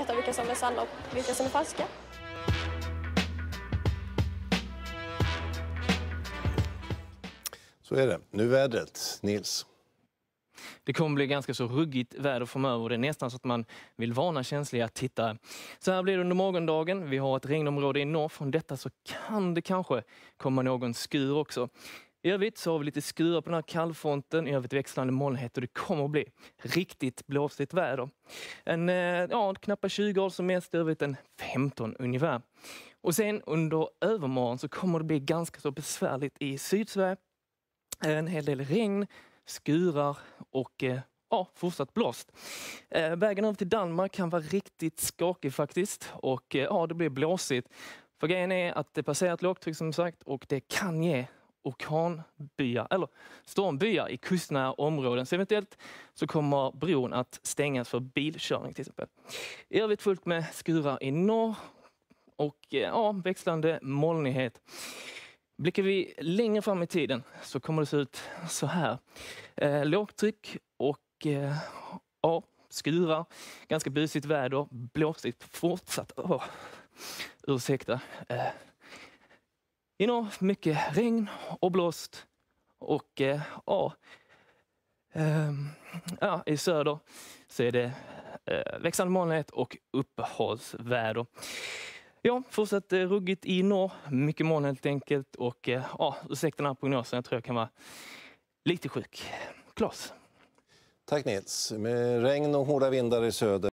veta vilka som är sanna och vilka som är falska. Så är det. Nu vädret, Nils. Det kommer bli ganska så ruggigt väder framöver. Det är nästan så att man vill varna känsliga tittare. Så här blir det under morgondagen. Vi har ett regnområde i norr. Från detta så kan det kanske komma någon skur också. I övrigt så har vi lite skurar på den här kallfronten. I övrigt växlande molnighet och det kommer att bli riktigt blåsigt väder. En, eh, ja, knappt 20 grader som mest, i övrigt en 15 ungefär. Och sen under övermorgon så kommer det bli ganska så besvärligt i Sydsverige. En hel del regn, skurar och eh, ja, fortsatt blåst. Eh, vägen över till Danmark kan vara riktigt skakig faktiskt och ja, det blir blåsigt. För grejen är att det passerar ett lågtryck som sagt och det kan ge orkanbyar, eller stormbyar i kustnära områden. Så eventuellt så kommer bron att stängas för bilkörning till exempel. I övrigt fullt med skurar i norr och eh, ja, växlande molnighet. Blickar vi längre fram i tiden så kommer det se ut så här. Eh, lågtryck och eh, ja, skurar, ganska busigt väder, blåsigt fortsatt. Oh, ursäkta. Eh, you know, mycket regn och blåst. Och eh, ja, eh, ja, i söder så är det eh, växande molnighet och uppehållsväder. Ja, fortsatt eh, ruggigt i norr. Mycket moln helt enkelt. Och eh, ja, ursäkta den här prognosen, jag tror jag kan vara lite sjuk. Klas? Tack Nils. Med regn och hårda vindar i söder